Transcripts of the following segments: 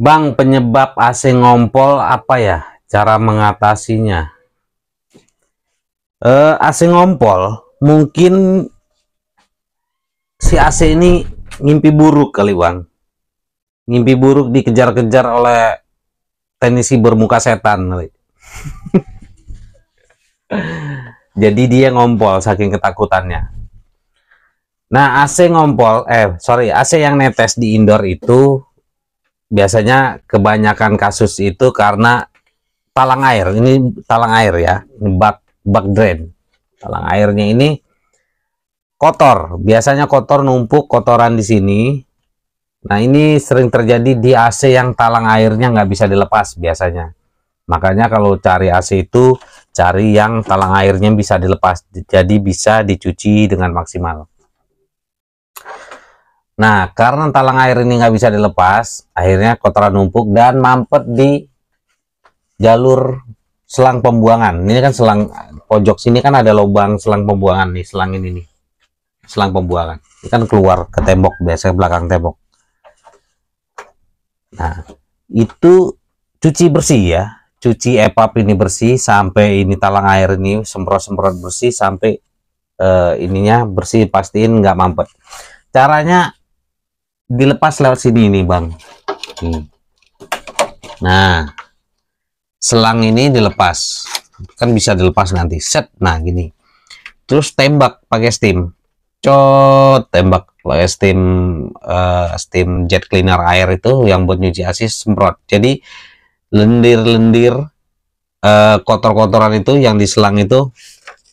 Bang, penyebab AC ngompol apa ya? Cara mengatasinya. Eh, AC ngompol mungkin si AC ini ngimpi buruk kali, Bang. Ngimpi buruk dikejar-kejar oleh tenisi bermuka setan Jadi dia ngompol saking ketakutannya. Nah, AC ngompol, eh sorry, AC yang netes di indoor itu biasanya kebanyakan kasus itu karena talang air. Ini talang air ya, bak bak drain. Talang airnya ini kotor. Biasanya kotor numpuk kotoran di sini. Nah, ini sering terjadi di AC yang talang airnya nggak bisa dilepas biasanya. Makanya kalau cari AC itu cari yang talang airnya bisa dilepas, jadi bisa dicuci dengan maksimal. Nah, karena talang air ini nggak bisa dilepas, akhirnya kotoran numpuk dan mampet di jalur selang pembuangan. Ini kan selang pojok sini kan ada lubang selang pembuangan nih, selang ini nih. Selang pembuangan. Ini kan keluar ke tembok, biasanya belakang tembok. Nah, itu cuci bersih ya. Cuci epap ini bersih sampai ini talang air ini semprot-semprot bersih sampai uh, ininya bersih pastiin nggak mampet. Caranya dilepas lewat sini ini bang nah selang ini dilepas kan bisa dilepas nanti set nah gini terus tembak pakai steam cot tembak pakai steam uh, steam jet cleaner air itu yang buat nyuci asis semprot jadi lendir-lendir uh, kotor-kotoran itu yang di selang itu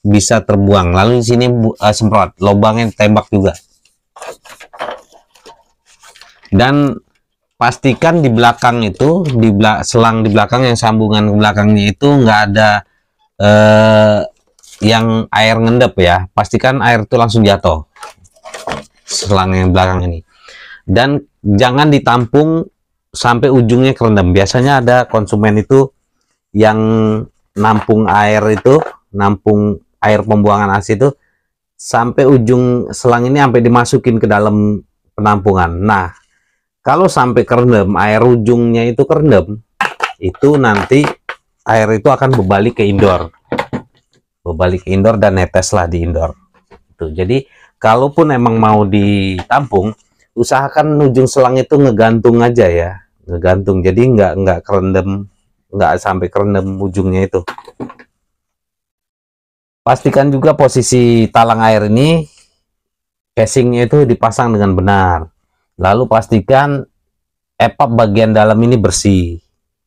bisa terbuang lalu di sini uh, semprot lubangnya tembak juga dan pastikan di belakang itu di belak selang di belakang yang sambungan ke belakangnya itu nggak ada eh, yang air ngendep ya pastikan air itu langsung jatuh selang yang belakang ini dan jangan ditampung sampai ujungnya kerendam biasanya ada konsumen itu yang nampung air itu nampung air pembuangan asi itu sampai ujung selang ini sampai dimasukin ke dalam penampungan nah kalau sampai kerendam, air ujungnya itu kerendam, itu nanti air itu akan berbalik ke indoor. Berbalik ke indoor dan neteslah di indoor. Itu. Jadi, kalaupun emang mau ditampung, usahakan ujung selang itu ngegantung aja ya. Ngegantung. Jadi nggak nggak kerendam, nggak sampai kerendam ujungnya itu. Pastikan juga posisi talang air ini casingnya itu dipasang dengan benar lalu pastikan EPUB bagian dalam ini bersih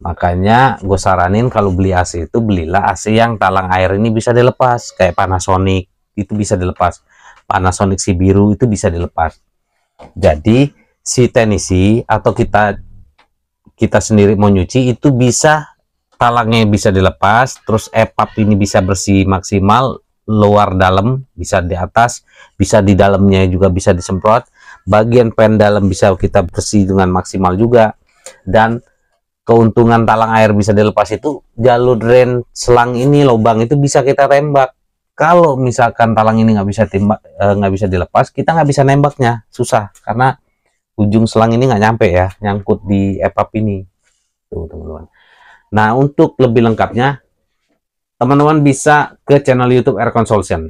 makanya gue saranin kalau beli AC itu belilah AC yang talang air ini bisa dilepas kayak Panasonic itu bisa dilepas Panasonic si biru itu bisa dilepas jadi si tenisi atau kita kita sendiri mau nyuci itu bisa talangnya bisa dilepas terus EPUB ini bisa bersih maksimal luar dalam bisa di atas bisa di dalamnya juga bisa disemprot bagian pen dalam bisa kita bersih dengan maksimal juga dan keuntungan talang air bisa dilepas itu jalur drain selang ini lubang itu bisa kita tembak kalau misalkan talang ini nggak bisa tembak eh, nggak e, bisa dilepas kita nggak bisa nembaknya susah karena ujung selang ini nggak nyampe ya nyangkut di epap ini tuh teman-teman nah untuk lebih lengkapnya teman-teman bisa ke channel YouTube Air Consultation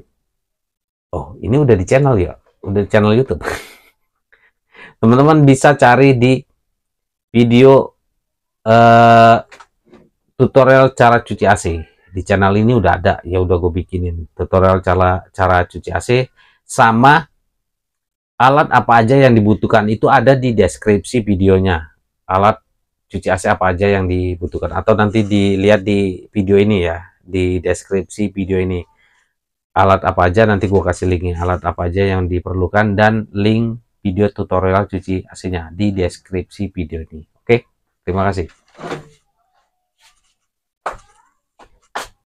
oh ini udah di channel ya udah di channel YouTube teman-teman bisa cari di video uh, tutorial cara cuci AC di channel ini udah ada ya udah gue bikinin tutorial cara cara cuci AC sama alat apa aja yang dibutuhkan itu ada di deskripsi videonya alat cuci AC apa aja yang dibutuhkan atau nanti dilihat di video ini ya di deskripsi video ini alat apa aja nanti gue kasih linknya alat apa aja yang diperlukan dan link video tutorial cuci aslinya di deskripsi video ini. Oke, terima kasih.